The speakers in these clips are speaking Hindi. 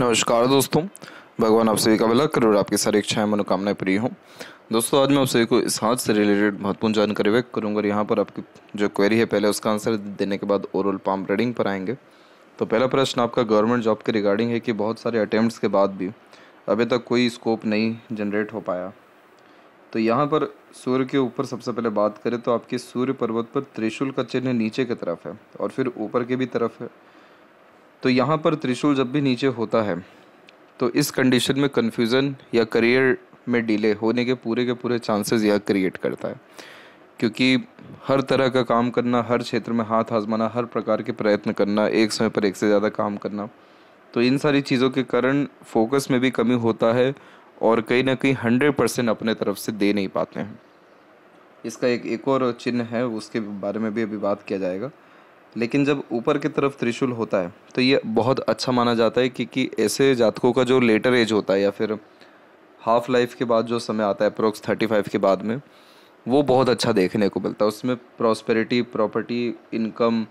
नमस्कार दोस्तों भगवान आप सभी का भला करो और आपकी सारी इच्छाएं मनोकामनाएं पूरी हूँ दोस्तों आज मैं आप सभी को इस हाथ से रिलेटेड महत्वपूर्ण जानकारी व्यक्त करूंगा और यहाँ पर आपकी जो क्वेरी है पहले उसका आंसर देने के बाद ओरल पाम रीडिंग पर आएंगे तो पहला प्रश्न आपका गवर्नमेंट जॉब के रिगार्डिंग है कि बहुत सारे अटैम्प्ट के बाद भी अभी तक कोई स्कोप नहीं जनरेट हो पाया तो यहाँ पर सूर्य के ऊपर सबसे पहले बात करें तो आपके सूर्य पर्वत पर त्रिशूल का चिन्ह नीचे की तरफ है और फिर ऊपर की भी तरफ है तो यहाँ पर त्रिशूल जब भी नीचे होता है तो इस कंडीशन में कन्फ्यूज़न या करियर में डिले होने के पूरे के पूरे चांसेस यह क्रिएट करता है क्योंकि हर तरह का काम करना हर क्षेत्र में हाथ आजमाना हर प्रकार के प्रयत्न करना एक समय पर एक से ज़्यादा काम करना तो इन सारी चीज़ों के कारण फोकस में भी कमी होता है और कहीं ना कहीं हंड्रेड परसेंट अपने तरफ से दे नहीं पाते हैं इसका एक एक और चिन्ह है उसके बारे में भी अभी बात किया जाएगा लेकिन जब ऊपर की तरफ त्रिशूल होता है तो ये बहुत अच्छा माना जाता है क्योंकि ऐसे जातकों का जो लेटर एज होता है या फिर हाफ लाइफ के बाद जो समय आता है अप्रोक्स थर्टी फाइव के बाद में वो बहुत अच्छा देखने को मिलता है उसमें prosperity property income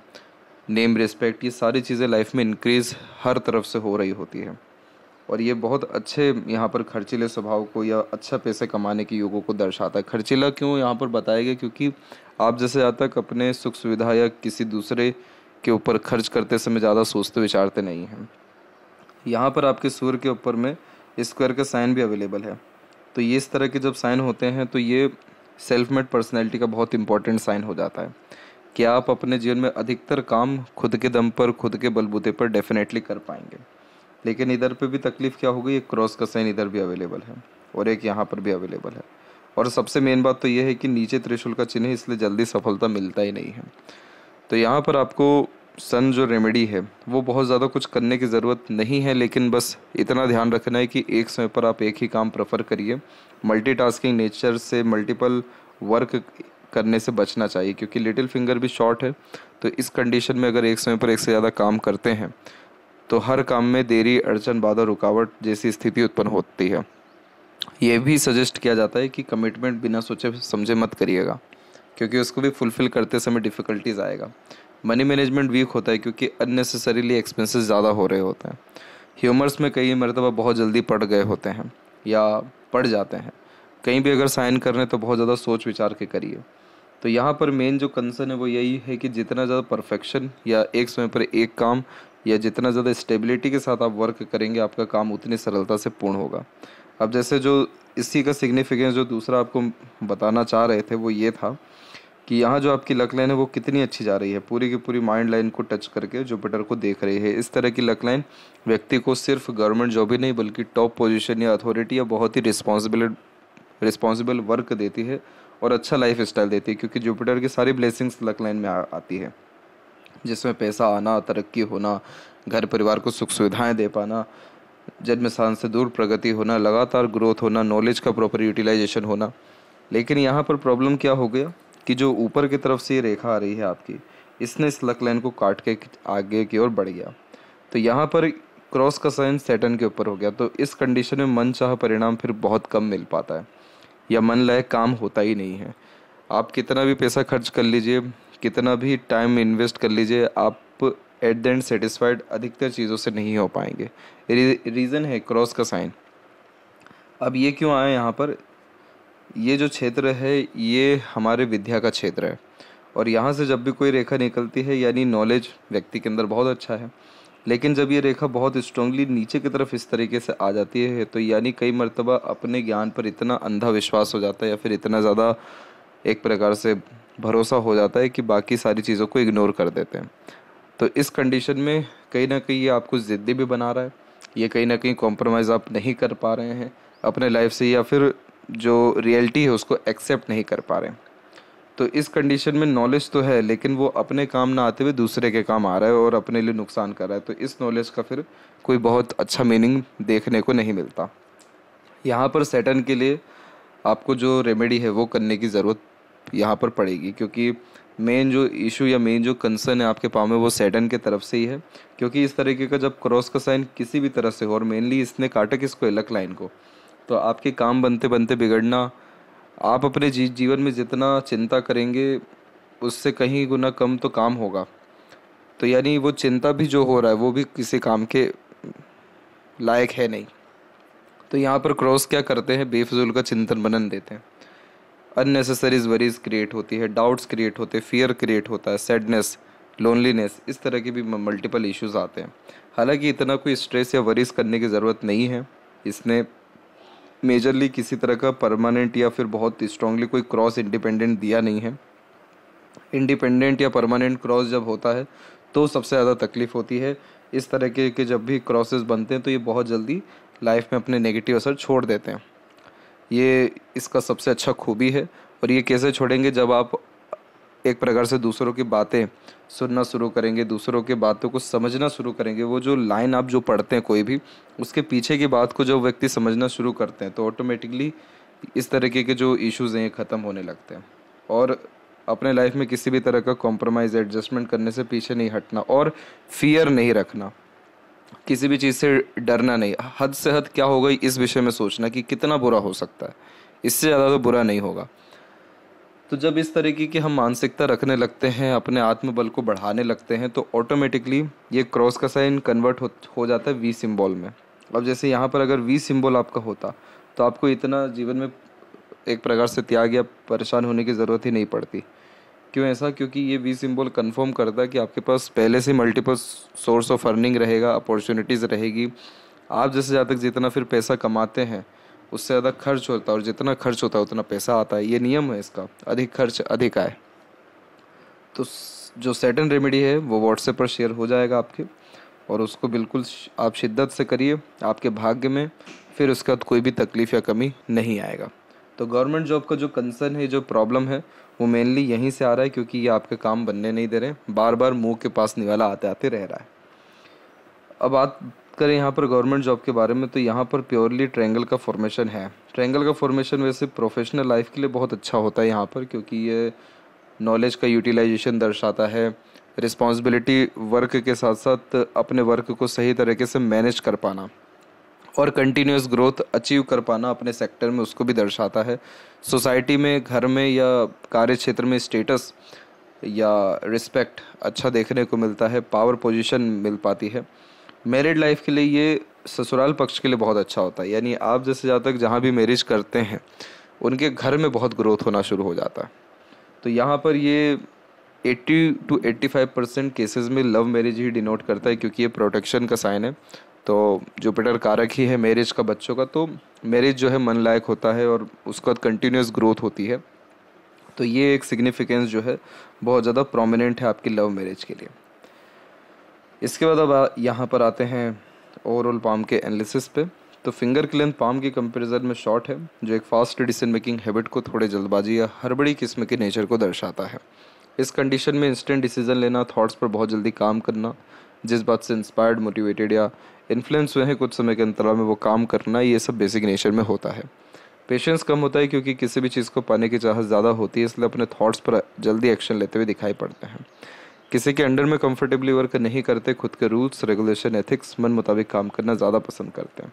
name respect ये सारी चीज़ें लाइफ में इंक्रीज़ हर तरफ से हो रही होती है और ये बहुत अच्छे यहाँ पर खर्चीले स्वभाव को या अच्छा पैसे कमाने के योगों को दर्शाता है खर्चीला क्यों यहाँ पर बताया गया क्योंकि आप जैसे जहाँ तक अपने सुख सुविधा या किसी दूसरे के ऊपर खर्च करते समय ज़्यादा सोचते विचारते नहीं हैं यहाँ पर आपके सूर्य के ऊपर में स्क्वायर का साइन भी अवेलेबल है तो ये इस तरह के जब साइन होते हैं तो ये सेल्फ मेड पर्सनैलिटी का बहुत इंपॉर्टेंट साइन हो जाता है कि आप अपने जीवन में अधिकतर काम खुद के दम पर खुद के बलबूते पर डेफिनेटली कर पाएंगे लेकिन इधर पे भी तकलीफ़ क्या होगी एक क्रॉस का साइन इधर भी अवेलेबल है और एक यहाँ पर भी अवेलेबल है और सबसे मेन बात तो यह है कि नीचे त्रिशूल का चिन्ह है इसलिए जल्दी सफलता मिलता ही नहीं है तो यहाँ पर आपको सन जो रेमेडी है वो बहुत ज़्यादा कुछ करने की ज़रूरत नहीं है लेकिन बस इतना ध्यान रखना है कि एक समय पर आप एक ही काम प्रेफर करिए मल्टीटास्किंग नेचर से मल्टीपल वर्क करने से बचना चाहिए क्योंकि लिटिल फिंगर भी शॉर्ट है तो इस कंडीशन में अगर एक समय पर एक से ज़्यादा काम करते हैं तो हर काम में देरी अड़चन बाधा रुकावट जैसी स्थिति उत्पन्न होती है ये भी सजेस्ट किया जाता है कि कमिटमेंट बिना सोचे समझे मत करिएगा क्योंकि उसको भी फुलफ़िल करते समय डिफ़िकल्टीज आएगा मनी मैनेजमेंट वीक होता है क्योंकि अननेसेसरीली एक्सपेंसेस ज़्यादा हो रहे होते हैं ह्यूमर्स में कई मरतबा बहुत जल्दी पड़ गए होते हैं या पड़ जाते हैं कहीं भी अगर साइन कर रहे हैं तो बहुत ज़्यादा सोच विचार के करिए तो यहाँ पर मेन जो कंसर्न है वो यही है कि जितना ज़्यादा परफेक्शन या एक समय पर एक काम या जितना ज़्यादा स्टेबिलिटी के साथ आप वर्क करेंगे आपका काम उतनी सरलता से पूर्ण होगा अब जैसे जो इसी का सिग्निफिकेंस जो दूसरा आपको बताना चाह रहे थे वो ये था कि यहाँ जो आपकी लक लाइन है वो कितनी अच्छी जा रही है पूरी की पूरी माइंड लाइन को टच करके जुपिटर को देख रही है इस तरह की लक लाइन व्यक्ति को सिर्फ गवर्नमेंट जॉब ही नहीं बल्कि टॉप पोजीशन या अथॉरिटी या बहुत ही रिस्पॉन्सिबिल रिस्पॉन्सिबल वर्क देती है और अच्छा लाइफ स्टाइल देती है क्योंकि जुपिटर की सारी ब्लेसिंग्स लक लाइन में आ, आती है जिसमें पैसा आना तरक्की होना घर परिवार को सुख सुविधाएं दे पाना जन्म स्थान से दूर प्रगति होना लगातार ग्रोथ होना नॉलेज का प्रॉपर यूटिलाइजेशन होना लेकिन यहाँ पर प्रॉब्लम क्या हो गया कि जो ऊपर की तरफ से ये रेखा आ रही है आपकी इसने इस लक लाइन को काट के आगे की ओर बढ़ गया तो यहाँ पर क्रॉस का साइन सेटन के ऊपर हो गया तो इस कंडीशन में मन चाह परिणाम फिर बहुत कम मिल पाता है या मन लायक काम होता ही नहीं है आप कितना भी पैसा खर्च कर लीजिए कितना भी टाइम इन्वेस्ट कर लीजिए आप एट द एंड सेटिस्फाइड अधिकतर चीज़ों से नहीं हो पाएंगे रीज़न है क्रॉस का साइन अब ये क्यों आए यहाँ पर ये जो क्षेत्र है ये हमारे विद्या का क्षेत्र है और यहाँ से जब भी कोई रेखा निकलती है यानी नॉलेज व्यक्ति के अंदर बहुत अच्छा है लेकिन जब ये रेखा बहुत स्ट्रांगली नीचे की तरफ इस तरीके से आ जाती है तो यानी कई मरतबा अपने ज्ञान पर इतना अंधा विश्वास हो जाता है या फिर इतना ज़्यादा एक प्रकार से भरोसा हो जाता है कि बाकी सारी चीज़ों को इग्नोर कर देते हैं तो इस कंडीशन में कहीं ना कहीं ये आपको ज़िद्दी भी बना रहा है ये कहीं ना कहीं कॉम्प्रोमाइज़ आप नहीं कर पा रहे हैं अपने लाइफ से या फिर जो रियलिटी है उसको एक्सेप्ट नहीं कर पा रहे हैं तो इस कंडीशन में नॉलेज तो है लेकिन वो अपने काम ना आते हुए दूसरे के काम आ रहा है और अपने लिए नुकसान कर रहा है तो इस नॉलेज का फिर कोई बहुत अच्छा मीनिंग देखने को नहीं मिलता यहाँ पर सेटन के लिए आपको जो रेमेडी है वो करने की ज़रूरत यहाँ पर पड़ेगी क्योंकि मेन जो इशू या मेन जो कंसर्न है आपके पाँव में वो सैटन के तरफ से ही है क्योंकि इस तरीके का जब क्रॉस का साइन किसी भी तरह से हो और मेनली इसने काटा किसको इलक लाइन को तो आपके काम बनते बनते बिगड़ना आप अपने जी, जीवन में जितना चिंता करेंगे उससे कहीं गुना कम तो काम होगा तो यानी वो चिंता भी जो हो रहा है वो भी किसी काम के लायक है नहीं तो यहाँ पर क्रॉस क्या करते हैं बेफजूल का चिंतन बनन देते हैं अननेसेसरीज वरीज क्रिएट होती है डाउट्स क्रिएट होते हैं फियर क्रिएट होता है सैडनेस लोनलीनेस इस तरह के भी मल्टीपल इश्यूज आते हैं हालांकि इतना कोई स्ट्रेस या वरीज करने की ज़रूरत नहीं है इसने मेजरली किसी तरह का परमानेंट या फिर बहुत स्ट्रांगली कोई क्रॉस इंडिपेंडेंट दिया नहीं है इंडिपेंडेंट या परमानेंट क्रॉस जब होता है तो सबसे ज़्यादा तकलीफ़ होती है इस तरह के, जब भी क्रॉसेस बनते हैं तो ये बहुत जल्दी लाइफ में अपने नेगेटिव असर छोड़ देते हैं ये इसका सबसे अच्छा खूबी है और ये कैसे छोड़ेंगे जब आप एक प्रकार से दूसरों की बातें सुनना शुरू करेंगे दूसरों के बातों को समझना शुरू करेंगे वो जो लाइन आप जो पढ़ते हैं कोई भी उसके पीछे की बात को जब व्यक्ति समझना शुरू करते हैं तो ऑटोमेटिकली इस तरीके के जो इश्यूज़ हैं ये ख़त्म होने लगते हैं और अपने लाइफ में किसी भी तरह का कॉम्प्रोमाइज़ एडजस्टमेंट करने से पीछे नहीं हटना और फियर नहीं रखना किसी भी चीज़ से डरना नहीं हद से हद क्या होगा इस विषय में सोचना कि कितना बुरा हो सकता है इससे ज़्यादा तो बुरा नहीं होगा तो जब इस तरीके की हम मानसिकता रखने लगते हैं अपने आत्मबल को बढ़ाने लगते हैं तो ऑटोमेटिकली ये क्रॉस का साइन कन्वर्ट हो, हो जाता है वी सिम्बॉल में अब जैसे यहाँ पर अगर वी सिम्बॉल आपका होता तो आपको इतना जीवन में एक प्रकार से त्याग या परेशान होने की ज़रूरत ही नहीं पड़ती क्यों ऐसा क्योंकि ये वी सिंबल कंफर्म करता है कि आपके पास पहले से मल्टीपल सोर्स ऑफ अर्निंग रहेगा अपॉर्चुनिटीज़ रहेगी आप जैसे जातक जितना फिर पैसा कमाते हैं उससे ज़्यादा खर्च होता है और जितना खर्च होता है उतना पैसा आता है ये नियम है इसका अधिक खर्च अधिक आए तो जो सेटन रेमेडी है वो व्हाट्सएप पर शेयर हो जाएगा आपके और उसको बिल्कुल आप शिद्दत से करिए आपके भाग्य में फिर उसके बाद कोई भी तकलीफ़ या कमी नहीं आएगा तो गवर्नमेंट जॉब का जो कंसर्न है जो प्रॉब्लम है वो मेनली यहीं से आ रहा है क्योंकि ये आपके काम बनने नहीं दे रहे बार बार मुंह के पास निवाला आते आते रह रहा है अब बात करें यहाँ पर गवर्नमेंट जॉब के बारे में तो यहाँ पर प्योरली ट्रेंगल का फॉर्मेशन है ट्रेंगल का फॉर्मेशन वैसे प्रोफेशनल लाइफ के लिए बहुत अच्छा होता है यहाँ पर क्योंकि ये नॉलेज का यूटिलाइजेशन दर्शाता है रिस्पॉन्सिबिलिटी वर्क के साथ साथ अपने वर्क को सही तरीके से मैनेज कर पाना और कंटिन्यूस ग्रोथ अचीव कर पाना अपने सेक्टर में उसको भी दर्शाता है सोसाइटी में घर में या कार्य क्षेत्र में स्टेटस या रिस्पेक्ट अच्छा देखने को मिलता है पावर पोजीशन मिल पाती है मैरिड लाइफ के लिए ये ससुराल पक्ष के लिए बहुत अच्छा होता है यानी आप जैसे जहाँ तक जहाँ भी मैरिज करते हैं उनके घर में बहुत ग्रोथ होना शुरू हो जाता है तो यहाँ पर ये 80 टू 85 परसेंट केसेज में लव मैरिज ही डिनोट करता है क्योंकि ये प्रोटेक्शन का साइन है तो जुपिटर कारक ही है मैरिज का बच्चों का तो मैरिज जो है मन लायक होता है और उसका कंटिन्यूस ग्रोथ होती है तो ये एक सिग्निफिकेंस जो है बहुत ज़्यादा प्रोमिनेंट है आपकी लव मैरिज के लिए इसके बाद अब यहाँ पर आते हैं ओवरऑल पाम के एनालिसिस पे तो फिंगर की लेंथ पाम के कंपेरिजन में शॉर्ट है जो एक फास्ट डिसीजन मेकिंग हैबिट को थोड़े जल्दबाजी या हड़बड़ी किस्म के नेचर को दर्शाता है इस कंडीशन में इंस्टेंट डिसीजन लेना थॉट्स पर बहुत जल्दी काम करना जिस बात से इंस्पायर्ड मोटिवेटेड या इन्फ्लुएंस हुए हैं कुछ समय के अंतराल में वो काम करना ये सब बेसिक नेचर में होता है पेशेंस कम होता है क्योंकि किसी भी चीज़ को पाने की चाहत ज़्यादा होती है इसलिए अपने थॉट्स पर जल्दी एक्शन लेते हुए दिखाई पड़ते हैं किसी के अंडर में कंफर्टेबली वर्क नहीं करते खुद के रूल्स रेगुलेशन एथिक्स मन मुताबिक काम करना ज़्यादा पसंद करते हैं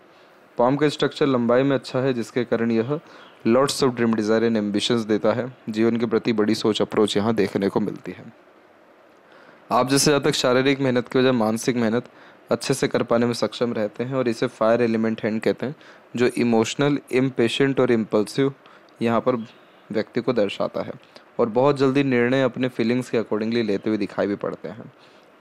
पाम का स्ट्रक्चर लंबाई में अच्छा है जिसके कारण यह lords of dream desire and ambitions देता है जीवन के प्रति बड़ी सोच अप्रोच यहाँ देखने को मिलती है आप जैसे जहाँ तक शारीरिक मेहनत की वजह मानसिक मेहनत अच्छे से कर पाने में सक्षम रहते हैं और इसे फायर एलिमेंट हैंड कहते हैं जो इमोशनल इम्पेशेंट और इम्पल्सिव यहाँ पर व्यक्ति को दर्शाता है और बहुत जल्दी निर्णय अपने फीलिंग्स के अकॉर्डिंगली लेते हुए दिखाई भी पड़ते हैं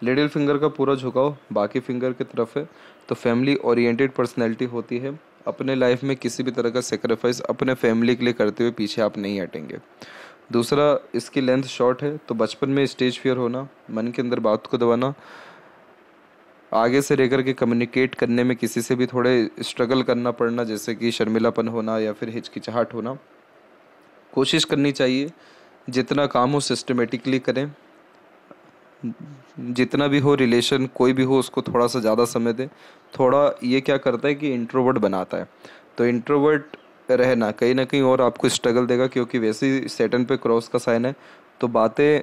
लिडिल फिंगर का पूरा झुकाव बाकी फिंगर की तरफ है तो फैमिली ओरिएंटेड पर्सनैलिटी होती है अपने लाइफ में किसी भी तरह का सेक्रीफाइस अपने फैमिली के लिए करते हुए पीछे आप नहीं हटेंगे दूसरा इसकी लेंथ शॉर्ट है तो बचपन में स्टेज फियर होना मन के अंदर बात को दबाना आगे से लेकर के कम्युनिकेट करने में किसी से भी थोड़े स्ट्रगल करना पड़ना जैसे कि शर्मिलापन होना या फिर हिचकिचाहट होना कोशिश करनी चाहिए जितना काम हो सिस्टमेटिकली करें जितना भी हो रिलेशन कोई भी हो उसको थोड़ा सा ज़्यादा समय दें थोड़ा ये क्या करता है कि इंट्रोवर्ट बनाता है तो इंट्रोवर्ट रहना कहीं ना कहीं और आपको स्ट्रगल देगा क्योंकि वैसे ही सेटन पे क्रॉस का साइन है तो बातें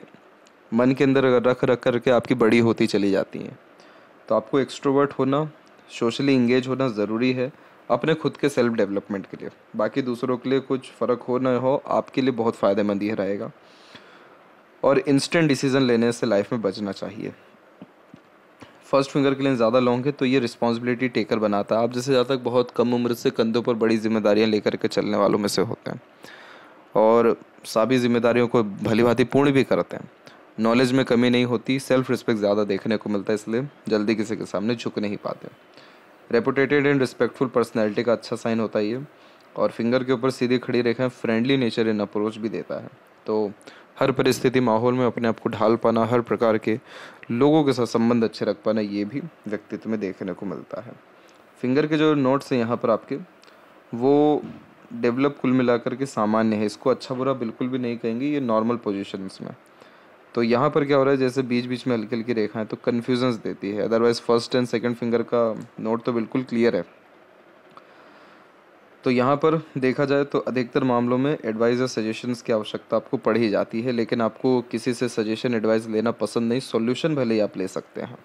मन के अंदर रख रख करके आपकी बड़ी होती चली जाती हैं तो आपको एक्सट्रोवर्ट होना सोशली इंगेज होना ज़रूरी है अपने खुद के सेल्फ डेवलपमेंट के लिए बाकी दूसरों के लिए कुछ फ़र्क हो ना हो आपके लिए बहुत फ़ायदेमंद यह रहेगा और इंस्टेंट डिसीज़न लेने से लाइफ में बचना चाहिए फर्स्ट फिंगर के लिए ज़्यादा लॉन्ग है तो ये रिस्पॉन्सिबिलिटी टेकर बनाता है आप जैसे ज़्यादा तक बहुत कम उम्र से कंधों पर बड़ी जिम्मेदारियाँ लेकर के चलने वालों में से होते हैं और सभी जिम्मेदारियों को भली भांति पूर्ण भी करते हैं नॉलेज में कमी नहीं होती सेल्फ रिस्पेक्ट ज़्यादा देखने को मिलता है इसलिए जल्दी किसी के सामने झुक नहीं पाते रेपुटेटेड एंड रिस्पेक्टफुल पर्सनैलिटी का अच्छा साइन होता है ये और फिंगर के ऊपर सीधी खड़ी रेखा फ्रेंडली नेचर इन अप्रोच भी देता है तो हर परिस्थिति माहौल में अपने आप को ढाल पाना हर प्रकार के लोगों के साथ संबंध अच्छे रख पाना ये भी व्यक्तित्व में देखने को मिलता है फिंगर के जो नोट्स हैं यहाँ पर आपके वो डेवलप कुल मिलाकर के सामान्य है इसको अच्छा बुरा बिल्कुल भी नहीं कहेंगे ये नॉर्मल पोजिशंस में तो यहाँ पर क्या हो रहा है जैसे बीच बीच में हल्की हल्की रेखाएं तो कन्फ्यूजन्स देती है otherwise first and second finger का नोट तो बिल्कुल क्लियर है तो यहाँ पर देखा जाए तो अधिकतर मामलों में एडवाइस या सजेशंस की आवश्यकता आपको पड़ ही जाती है लेकिन आपको किसी से सजेशन एडवाइस लेना पसंद नहीं सॉल्यूशन भले ही आप ले सकते हैं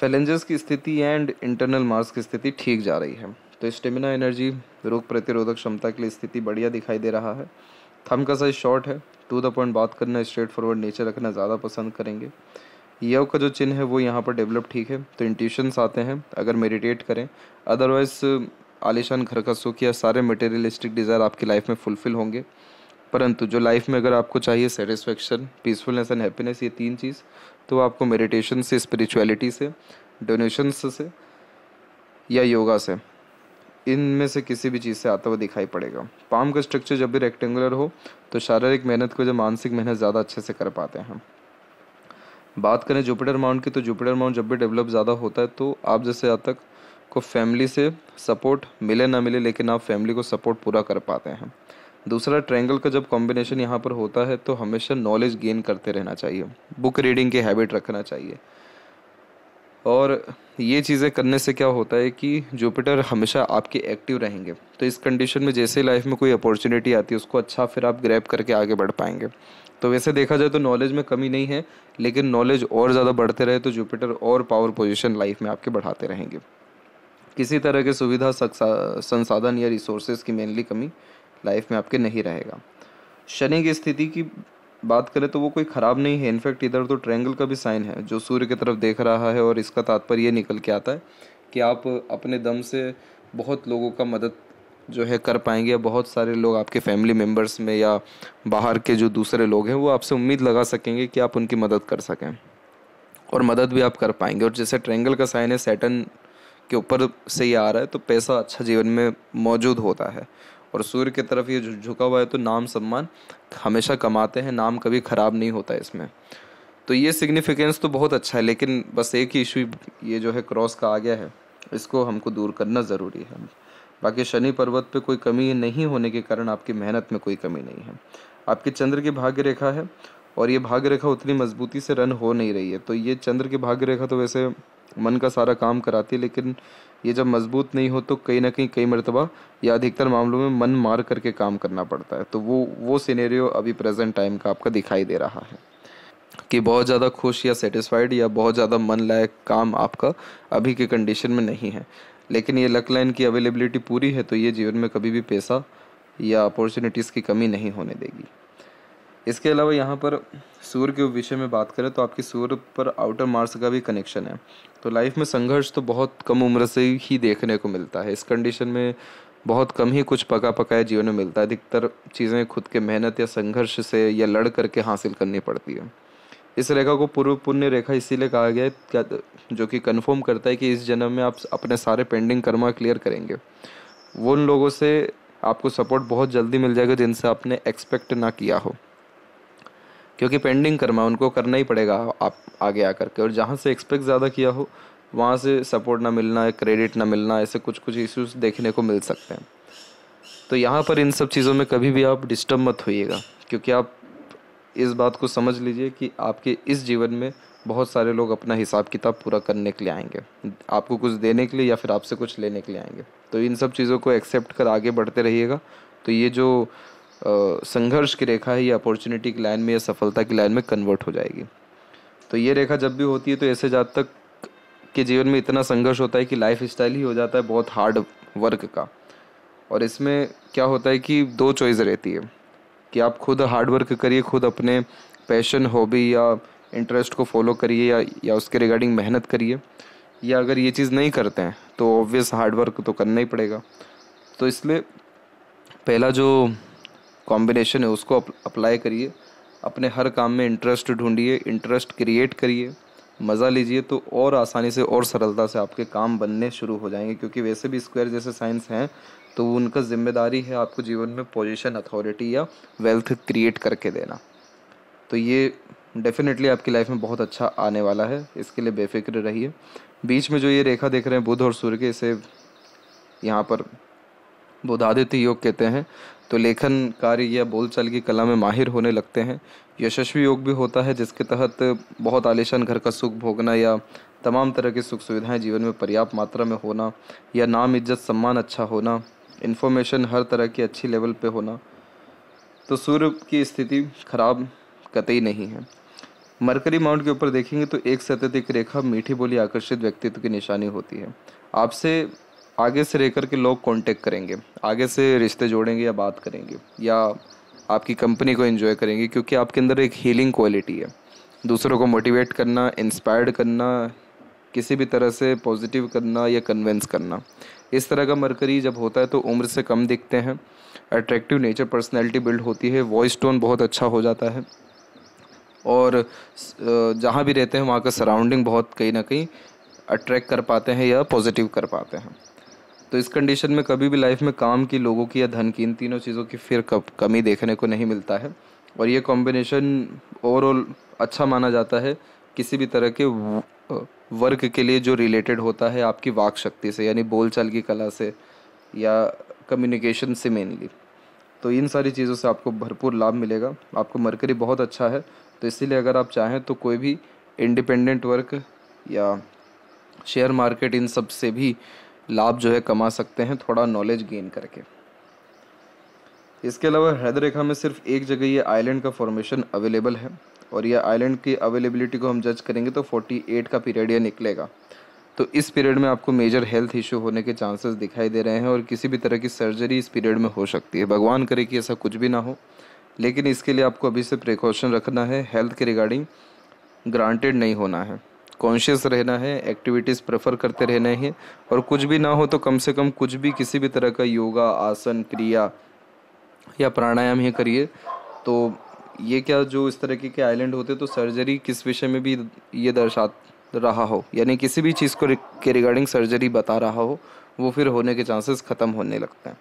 फैलेंजेस की स्थिति एंड इंटरनल मार्स की स्थिति ठीक जा रही है तो स्टेमिना एनर्जी रोग प्रतिरोधक क्षमता के लिए स्थिति बढ़िया दिखाई दे रहा है थम का साइज शॉर्ट है टू द पॉइंट बात करना स्ट्रेट फॉरवर्ड नेचर रखना ज़्यादा पसंद करेंगे यव का जो चिन्ह है वो यहाँ पर डेवलप ठीक है तो इंट्यूशंस आते हैं अगर मेडिटेट करें अदरवाइज आलिशान घर का सुख या सारे मटेरियलिस्टिक डिज़ायर आपकी लाइफ में फुलफ़िल होंगे परंतु जो लाइफ में अगर आपको चाहिए सेटिस्फेक्शन पीसफुलनेस एंड हैप्पीनेस ये तीन चीज़ तो आपको मेडिटेशन से स्पिरिचुअलिटी से डोनेशंस से या योगा से इनमें से किसी भी चीज़ से आता हुआ दिखाई पड़ेगा पाम का स्ट्रक्चर जब भी रेक्टेंगुलर हो तो शारीरिक मेहनत को जब मानसिक मेहनत ज़्यादा अच्छे से कर पाते हैं बात करें जुपिटर माउंट की तो जुपिटर माउंट जब भी डेवलप ज़्यादा होता है तो आप जैसे आज तक को फैमिली से सपोर्ट मिले ना मिले लेकिन आप फैमिली को सपोर्ट पूरा कर पाते हैं दूसरा ट्रैंगल का जब कॉम्बिनेशन यहाँ पर होता है तो हमेशा नॉलेज गेन करते रहना चाहिए बुक रीडिंग की हैबिट रखना चाहिए और ये चीज़ें करने से क्या होता है कि जुपिटर हमेशा आपके एक्टिव रहेंगे तो इस कंडीशन में जैसे लाइफ में कोई अपॉर्चुनिटी आती है उसको अच्छा फिर आप ग्रैप करके आगे बढ़ पाएंगे तो वैसे देखा जाए तो नॉलेज में कमी नहीं है लेकिन नॉलेज और ज़्यादा बढ़ते रहे तो जुपिटर और पावर पोजिशन लाइफ में आपके बढ़ाते रहेंगे किसी तरह के सुविधा संसाधन या रिसोर्सेज की मेनली कमी लाइफ में आपके नहीं रहेगा शनि की स्थिति की बात करें तो वो कोई ख़राब नहीं है इनफैक्ट इधर तो ट्रायंगल का भी साइन है जो सूर्य की तरफ देख रहा है और इसका तात्पर्य ये निकल के आता है कि आप अपने दम से बहुत लोगों का मदद जो है कर पाएंगे या बहुत सारे लोग आपके फैमिली मेम्बर्स में या बाहर के जो दूसरे लोग हैं वो आपसे उम्मीद लगा सकेंगे कि आप उनकी मदद कर सकें और मदद भी आप कर पाएंगे और जैसे ट्रेंगल का साइन है सैटन के ऊपर से ही आ रहा है तो पैसा अच्छा जीवन में मौजूद होता है और सूर्य की तरफ ये झुका हुआ है तो नाम सम्मान हमेशा कमाते हैं नाम कभी ख़राब नहीं होता है इसमें तो ये सिग्निफिकेंस तो बहुत अच्छा है लेकिन बस एक ही इशू ये जो है क्रॉस का आ गया है इसको हमको दूर करना ज़रूरी है बाकी शनि पर्वत पे कोई कमी नहीं होने के कारण आपकी मेहनत में कोई कमी नहीं है आपके चंद्र की भाग्य रेखा है और ये भाग्य रेखा उतनी मजबूती से रन हो नहीं रही है तो ये चंद्र की भाग्य रेखा तो वैसे मन का सारा काम कराती है लेकिन ये जब मजबूत नहीं हो तो कहीं ना कहीं कई मरतबा या अधिकतर मामलों में मन मार करके काम करना पड़ता है तो वो वो सिनेरियो अभी प्रेजेंट टाइम का आपका दिखाई दे रहा है कि बहुत ज़्यादा खुश या सेटिस्फाइड या बहुत ज़्यादा मन लायक काम आपका अभी के कंडीशन में नहीं है लेकिन ये लक लाइन की अवेलेबिलिटी पूरी है तो ये जीवन में कभी भी पैसा या अपॉर्चुनिटीज़ की कमी नहीं होने देगी इसके अलावा यहाँ पर सूर्य के विषय में बात करें तो आपकी सूर्य पर आउटर मार्स का भी कनेक्शन है तो लाइफ में संघर्ष तो बहुत कम उम्र से ही देखने को मिलता है इस कंडीशन में बहुत कम ही कुछ पका पकाया जीवन में मिलता है अधिकतर चीज़ें खुद के मेहनत या संघर्ष से या लड़ करके हासिल करनी पड़ती है इस रेखा को पूर्व पुण्य रेखा इसीलिए कहा गया है जो कि कन्फर्म करता है कि इस जन्म में आप अपने सारे पेंडिंग कर्मा क्लियर करेंगे वो उन लोगों से आपको सपोर्ट बहुत जल्दी मिल जाएगा जिनसे आपने एक्सपेक्ट ना किया हो क्योंकि पेंडिंग कर्मा उनको करना ही पड़ेगा आप आगे आ करके और जहाँ से एक्सपेक्ट ज़्यादा किया हो वहाँ से सपोर्ट ना मिलना क्रेडिट ना मिलना ऐसे कुछ कुछ इश्यूज देखने को मिल सकते हैं तो यहाँ पर इन सब चीज़ों में कभी भी आप डिस्टर्ब मत होइएगा क्योंकि आप इस बात को समझ लीजिए कि आपके इस जीवन में बहुत सारे लोग अपना हिसाब किताब पूरा करने के लिए आएंगे आपको कुछ देने के लिए या फिर आपसे कुछ लेने के लिए आएंगे तो इन सब चीज़ों को एक्सेप्ट कर आगे बढ़ते रहिएगा तो ये जो संघर्ष की रेखा है ये अपॉर्चुनिटी की लाइन में या सफलता की लाइन में कन्वर्ट हो जाएगी तो ये रेखा जब भी होती है तो ऐसे जात तक के जीवन में इतना संघर्ष होता है कि लाइफ स्टाइल ही हो जाता है बहुत हार्ड वर्क का और इसमें क्या होता है कि दो चॉइस रहती है कि आप खुद हार्ड वर्क करिए खुद अपने पैशन हॉबी या इंटरेस्ट को फॉलो करिए या या उसके रिगार्डिंग मेहनत करिए या अगर ये चीज़ नहीं करते हैं तो ऑब्वियस हार्ड वर्क तो करना ही पड़ेगा तो इसलिए पहला जो कॉम्बिनेशन है उसको अप्लाई करिए अपने हर काम में इंटरेस्ट ढूंढिए इंटरेस्ट क्रिएट करिए मज़ा लीजिए तो और आसानी से और सरलता से आपके काम बनने शुरू हो जाएंगे क्योंकि वैसे भी स्क्वायर जैसे साइंस हैं तो उनका जिम्मेदारी है आपको जीवन में पोजीशन अथॉरिटी या वेल्थ क्रिएट करके देना तो ये डेफिनेटली आपकी लाइफ में बहुत अच्छा आने वाला है इसके लिए बेफिक्र रहिए बीच में जो ये रेखा देख रहे हैं बुध और सूर्य के इसे यहाँ पर बोधादित्य योग कहते हैं तो लेखन कार्य या बोलचाल की कला में माहिर होने लगते हैं यशस्वी योग भी होता है जिसके तहत बहुत आलिशान घर का सुख भोगना या तमाम तरह की सुख सुविधाएं जीवन में पर्याप्त मात्रा में होना या नाम इज्जत सम्मान अच्छा होना इन्फॉर्मेशन हर तरह की अच्छी लेवल पे होना तो सूर्य की स्थिति खराब कतई नहीं है मरकरी माउंट के ऊपर देखेंगे तो एक सतत रेखा मीठी बोली आकर्षित व्यक्तित्व की निशानी होती है आपसे आगे से रह के लोग कांटेक्ट करेंगे आगे से रिश्ते जोड़ेंगे या बात करेंगे या आपकी कंपनी को एंजॉय करेंगे क्योंकि आपके अंदर एक हीलिंग क्वालिटी है दूसरों को मोटिवेट करना इंस्पायर्ड करना किसी भी तरह से पॉजिटिव करना या कन्वेंस करना इस तरह का मरकरी जब होता है तो उम्र से कम दिखते हैं अट्रैक्टिव नेचर पर्सनैलिटी बिल्ड होती है वॉइस टोन बहुत अच्छा हो जाता है और जहाँ भी रहते हैं वहाँ का सराउंडिंग बहुत कहीं ना कहीं अट्रैक्ट कर पाते हैं या पॉजिटिव कर पाते हैं तो इस कंडीशन में कभी भी लाइफ में काम की लोगों की या धन की इन तीनों चीज़ों की फिर कब कमी देखने को नहीं मिलता है और ये कॉम्बिनेशन ओवरऑल अच्छा माना जाता है किसी भी तरह के वर्क के लिए जो रिलेटेड होता है आपकी वाक शक्ति से यानी बोलचाल की कला से या कम्युनिकेशन से मेनली तो इन सारी चीज़ों से आपको भरपूर लाभ मिलेगा आपको मरकरी बहुत अच्छा है तो इसीलिए अगर आप चाहें तो कोई भी इंडिपेंडेंट वर्क या शेयर मार्केट इन सब से भी लाभ जो है कमा सकते हैं थोड़ा नॉलेज गेन करके इसके अलावा हृदय रेखा में सिर्फ एक जगह ये आइलैंड का फॉर्मेशन अवेलेबल है और यह आइलैंड की अवेलेबिलिटी को हम जज करेंगे तो 48 का पीरियड यह निकलेगा तो इस पीरियड में आपको मेजर हेल्थ इश्यू होने के चांसेस दिखाई दे रहे हैं और किसी भी तरह की सर्जरी इस पीरियड में हो सकती है भगवान करे कि ऐसा कुछ भी ना हो लेकिन इसके लिए आपको अभी से प्रिकॉशन रखना है हेल्थ के रिगार्डिंग ग्रांटेड नहीं होना है कॉन्शियस रहना है एक्टिविटीज़ प्रेफर करते रहना है और कुछ भी ना हो तो कम से कम कुछ भी किसी भी तरह का योगा आसन क्रिया या प्राणायाम ही करिए तो ये क्या जो इस तरीके के आइलैंड होते तो सर्जरी किस विषय में भी ये दर्शा रहा हो यानी किसी भी चीज़ को के रिगार्डिंग सर्जरी बता रहा हो वो फिर होने के चांसेस ख़त्म होने लगते हैं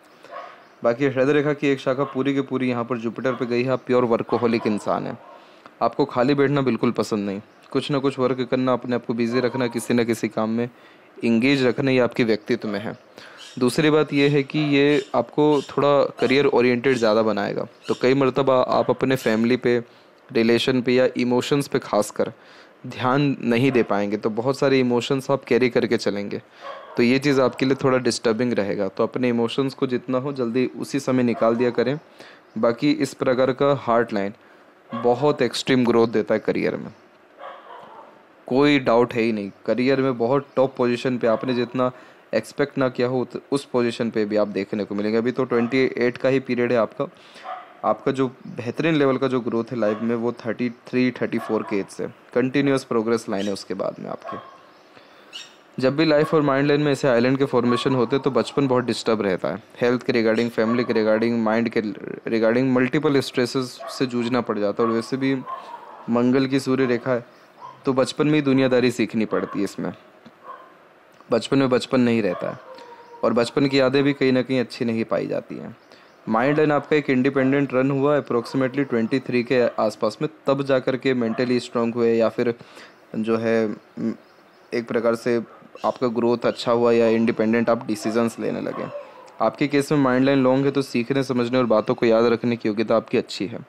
बाकी हृदय रेखा की एक शाखा पूरी के पूरी यहाँ पर जुपिटर पे गई है प्योर वर्कोहोलिक इंसान है आपको खाली बैठना बिल्कुल पसंद नहीं कुछ ना कुछ वर्क करना अपने आप को बिज़ी रखना किसी ना किसी काम में इंगेज रखना ये आपके व्यक्तित्व में है दूसरी बात ये है कि ये आपको थोड़ा करियर ओरिएंटेड ज़्यादा बनाएगा तो कई मरतबा आप अपने फैमिली पे रिलेशन पे या इमोशंस पे खास कर ध्यान नहीं दे पाएंगे तो बहुत सारे इमोशंस आप कैरी करके चलेंगे तो ये चीज़ आपके लिए थोड़ा डिस्टर्बिंग रहेगा तो अपने इमोशंस को जितना हो जल्दी उसी समय निकाल दिया करें बाकी इस प्रकार का हार्ट लाइन बहुत एक्सट्रीम ग्रोथ देता है करियर में कोई डाउट है ही नहीं करियर में बहुत टॉप पोजीशन पे आपने जितना एक्सपेक्ट ना किया हो उस पोजीशन पे भी आप देखने को मिलेंगे अभी तो ट्वेंटी एट का ही पीरियड है आपका आपका जो बेहतरीन लेवल का जो ग्रोथ है लाइफ में वो थर्टी थ्री थर्टी फोर के एज से कंटिन्यूस प्रोग्रेस लाइन है उसके बाद में आपके जब भी लाइफ और माइंड लाइन में ऐसे आइलैंड के फॉर्मेशन होते हैं तो बचपन बहुत डिस्टर्ब रहता है हेल्थ के रिगार्डिंग फैमिली के रिगार्डिंग माइंड के रिगार्डिंग मल्टीपल स्ट्रेसेस से जूझना पड़ जाता है और वैसे भी मंगल की सूर्य रेखा है तो बचपन में ही दुनियादारी सीखनी पड़ती है इसमें बचपन में बचपन नहीं रहता है और बचपन की यादें भी कहीं ना कहीं अच्छी नहीं पाई जाती हैं माइंड लाइन आपका एक इंडिपेंडेंट रन हुआ अप्रोक्सीमेटली ट्वेंटी थ्री के आसपास में तब जा कर के मेंटली स्ट्रांग हुए या फिर जो है एक प्रकार से आपका ग्रोथ अच्छा हुआ या इंडिपेंडेंट आप डिसीजंस लेने लगे आपके केस में माइंड लाइन लॉन्ग है तो सीखने समझने और बातों को याद रखने की योग्यता आपकी अच्छी है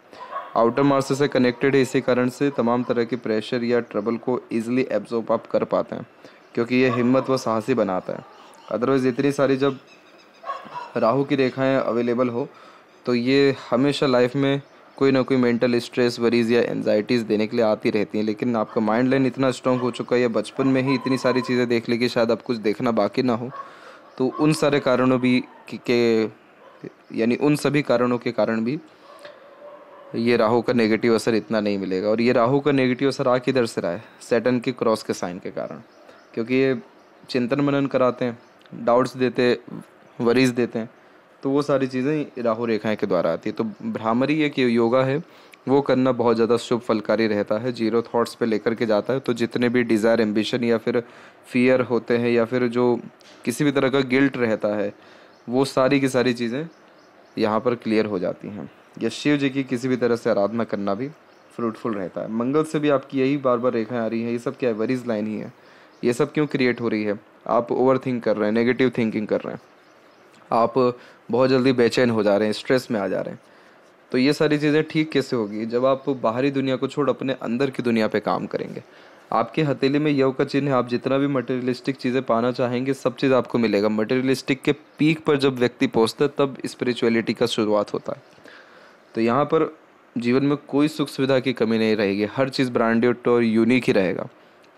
आउटर मार्स से कनेक्टेड है इसी कारण से तमाम तरह के प्रेशर या ट्रबल को ईजिली एब्जॉर्ब आप कर पाते हैं क्योंकि ये हिम्मत व साहसी बनाता है अदरवाइज़ इतनी सारी जब राहु की रेखाएं अवेलेबल हो तो ये हमेशा लाइफ में कोई ना कोई मेंटल स्ट्रेस वरीज या एनजाइटीज़ देने के लिए आती रहती हैं लेकिन आपका माइंड लाइन इतना स्ट्रॉन्ग हो चुका है या बचपन में ही इतनी सारी चीज़ें देख ली कि शायद आप कुछ देखना बाकी ना हो तो उन सारे कारणों भी के यानी उन सभी कारणों के कारण भी ये राहु का नेगेटिव असर इतना नहीं मिलेगा और ये राहु का नेगेटिव असर आ किधर से रहा है सेटन के क्रॉस के साइन के कारण क्योंकि ये चिंतन मनन कराते हैं डाउट्स देते वरीज देते हैं तो वो सारी चीज़ें राहु रेखाएं के द्वारा आती है तो भ्रामरी एक योगा है वो करना बहुत ज़्यादा शुभ फलकारी रहता है जीरो थॉट्स पे लेकर के जाता है तो जितने भी डिज़ायर एम्बिशन या फिर फियर होते हैं या फिर जो किसी भी तरह का गिल्ट रहता है वो सारी की सारी चीज़ें यहाँ पर क्लियर हो जाती हैं या शिव जी की किसी भी तरह से आराधना करना भी फ्रूटफुल रहता है मंगल से भी आपकी यही बार बार रेखाएं आ रही हैं ये सब क्या है वरीज लाइन ही है ये सब क्यों क्रिएट हो रही है आप ओवर थिंक कर रहे हैं नेगेटिव थिंकिंग कर रहे हैं आप बहुत जल्दी बेचैन हो जा रहे हैं स्ट्रेस में आ जा रहे हैं तो ये सारी चीज़ें ठीक कैसे होगी जब आप बाहरी दुनिया को छोड़ अपने अंदर की दुनिया पर काम करेंगे आपके हथेली में यव का चिन्ह है आप जितना भी मटेरियलिस्टिक चीज़ें पाना चाहेंगे सब चीज़ आपको मिलेगा मटेरियलिस्टिक के पीक पर जब व्यक्ति पहुँचता है तब स्पिरिचुअलिटी का शुरुआत होता है तो यहाँ पर जीवन में कोई सुख सुविधा की कमी नहीं रहेगी हर चीज़ ब्रांडेड और यूनिक ही रहेगा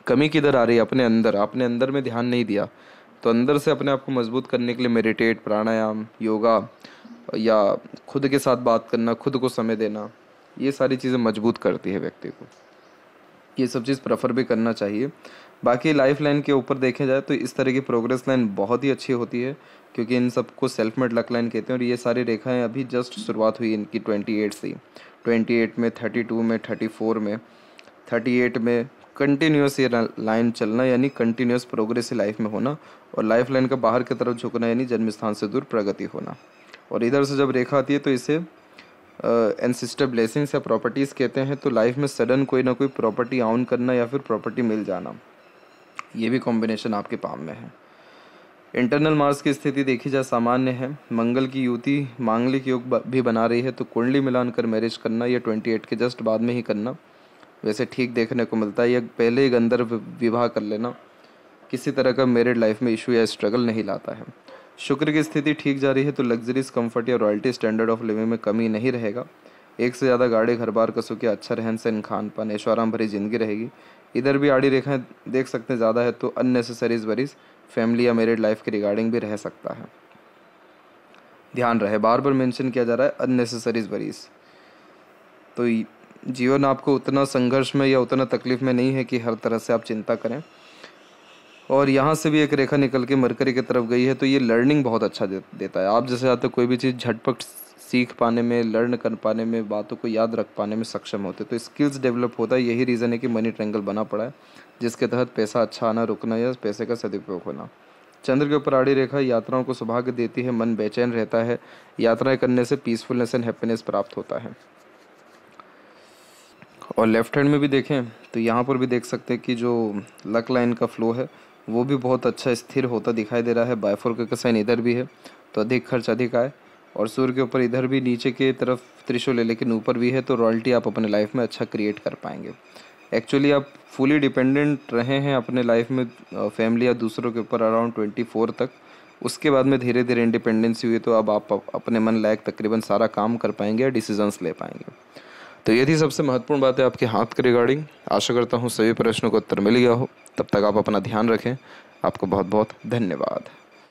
कमी किधर आ रही है अपने अंदर आपने अंदर में ध्यान नहीं दिया तो अंदर से अपने आप को मजबूत करने के लिए मेडिटेट प्राणायाम योगा या खुद के साथ बात करना खुद को समय देना ये सारी चीज़ें मजबूत करती है व्यक्ति को ये सब चीज़ प्रेफर भी करना चाहिए बाकी लाइफ लाइन के ऊपर देखा जाए तो इस तरह की प्रोग्रेस लाइन बहुत ही अच्छी होती है क्योंकि इन सबको सेल्फ मेड लक लाइन कहते हैं और ये सारी रेखाएं अभी जस्ट शुरुआत हुई इनकी ट्वेंटी एट से ट्वेंटी एट में थर्टी टू में थर्टी फोर में थर्टी एट में कंटिन्यूस ये लाइन चलना यानी कंटिन्यूस प्रोग्रेस लाइफ में होना और लाइफ लाइन का बाहर की तरफ झुकना यानी जन्म स्थान से दूर प्रगति होना और इधर से जब रेखा आती है तो इसे एनसिस्टर ब्लेसिंग्स या प्रॉपर्टीज़ कहते हैं तो लाइफ में सडन कोई ना कोई प्रॉपर्टी ऑन करना या फिर प्रॉपर्टी मिल जाना ये भी कॉम्बिनेशन आपके पाम में है इंटरनल मार्स की स्थिति देखी जाए सामान्य है मंगल की युति मांगलिक योग भी बना रही है तो कुंडली मिलान कर मैरिज करना या ट्वेंटी एट के जस्ट बाद में ही करना वैसे ठीक देखने को मिलता है या पहले ही अंदर विवाह कर लेना किसी तरह का मेरिड लाइफ में इशू या स्ट्रगल नहीं लाता है शुक्र की स्थिति ठीक जा रही है तो लग्जरीज कंफर्ट या रॉयल्टी स्टैंडर्ड ऑफ लिविंग में कमी नहीं रहेगा एक से ज़्यादा गाड़ी घर बार कसू के अच्छा रहन सहन खान पान ऐशोराम भरी जिंदगी रहेगी इधर भी आड़ी रेखाएं देख सकते हैं ज़्यादा है तो अननेसेसरीज वरीज फैमिली या मेरिड लाइफ के रिगार्डिंग भी रह सकता है ध्यान रहे बार बार मेंशन किया जा रहा है अननेसेसरीज वरीज तो जीवन आपको उतना संघर्ष में या उतना तकलीफ़ में नहीं है कि हर तरह से आप चिंता करें और यहाँ से भी एक रेखा निकल के मरकरी की तरफ गई है तो ये लर्निंग बहुत अच्छा दे, देता है आप जैसे चाहते कोई भी चीज़ झटपट सीख पाने में लर्न कर पाने में बातों को याद रख पाने में सक्षम होते तो स्किल्स डेवलप होता है यही रीज़न है कि मनी ट्रेंगल बना पड़ा है जिसके तहत पैसा अच्छा आना रुकना या पैसे का सदुपयोग होना चंद्र के ऊपर आड़ी रेखा यात्राओं को सौभाग्य देती है मन बेचैन रहता है यात्राएं करने से पीसफुलनेस एंड हैप्पीनेस प्राप्त होता है और लेफ़्ट हैंड में भी देखें तो यहाँ पर भी देख सकते हैं कि जो लक लाइन का फ्लो है वो भी बहुत अच्छा स्थिर होता दिखाई दे रहा है बायफोर का साइन इधर भी है तो अधिक खर्च अधिक आए और सूर्य के ऊपर इधर भी नीचे की तरफ त्रिशूल है लेकिन ऊपर भी है तो रॉयल्टी आप अपने लाइफ में अच्छा क्रिएट कर पाएंगे एक्चुअली आप फुली डिपेंडेंट रहे हैं अपने लाइफ में फैमिली या दूसरों के ऊपर अराउंड ट्वेंटी फोर तक उसके बाद में धीरे धीरे इंडिपेंडेंसी हुई तो अब आप अपने मन लायक तकरीबन सारा काम कर पाएंगे या डिसीजंस ले पाएंगे तो यह थी सबसे महत्वपूर्ण बात है आपके हाथ के रिगार्डिंग आशा करता हूँ सभी प्रश्नों को उत्तर मिल गया हो तब तक आप अपना ध्यान रखें आपको बहुत बहुत धन्यवाद